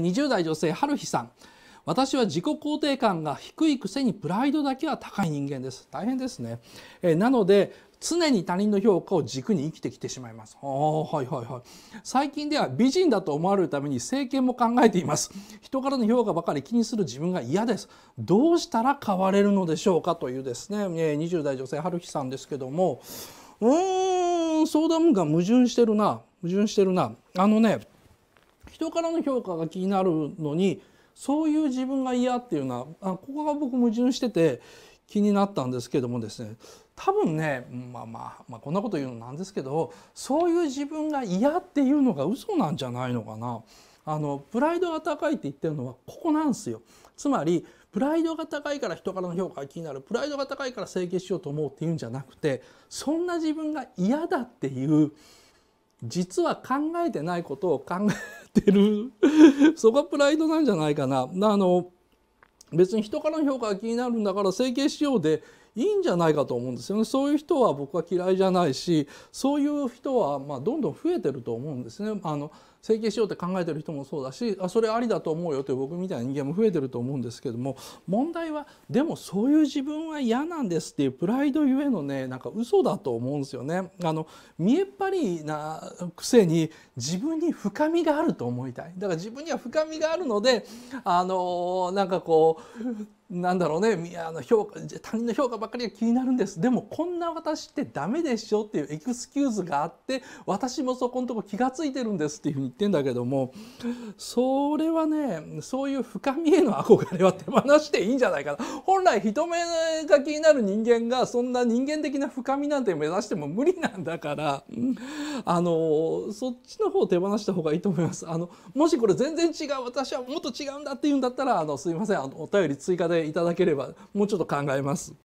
20代女性春日さん私は自己肯定感が低いくせにプライドだけは高い人間です大変ですね、えなので常に他人の評価を軸に生きてきてしまいます。はいはいはい。最近では美人だと思われるために政権も考えています。人からの評価ばかり気にする自分が嫌です。どうしたら変われるのでしょうかというですね、20代女性春日さんですけども、うーん、相談が矛盾してるな。矛盾してるな。あのね、人からの評価が気になるのにそういう自分が嫌っていうのはあここが僕矛盾してて気になったんですけどもですね多分ね、まあ、まあ、まあこんなこと言うのなんですけどそういう自分が嫌っていうのが嘘なんじゃないのかな。あのプライドが高いって言ってるのはここなんですよ。つまりプライドが高いから人からの評価が気になるプライドが高いから整形しようと思うっていうんじゃなくてそんな自分が嫌だっていう実は考えてないことを考ってる そこはプライドなんじゃないかな。あの別に人からの評価が気になるんだから整形しようでいいんじゃないかと思うんですよねそういう人は僕は嫌いじゃないしそういう人はまどんどん増えてると思うんですね。あの整形しようって考えてる人もそうだしあそれありだと思うよって僕みたいな人間も増えてると思うんですけども問題はでもそういう自分は嫌なんですっていうプライドゆえのねなんか嘘だと思うんですよね。あの見えっ張りなくせに自分に深みがあると思いたいだから自分には深みがあるのであのなんかこうなんだろうねあの評価他人の評価ばっかりが気になるんですでもこんな私ってダメでしょっていうエクスキューズがあって私もそこのとこ気が付いてるんですっていうふうに言ってんだけどもそれはねそういう深みへの憧れは手放していいんじゃないかな本来人目が気になる人間がそんな人間的な深みなんて目指しても無理なんだからあのそっちの方を手放した方がいいと思います。あのもしこれ全然違う私はもっと違うんだっていうんだったらあのすいませんあのお便り追加でいただければもうちょっと考えます。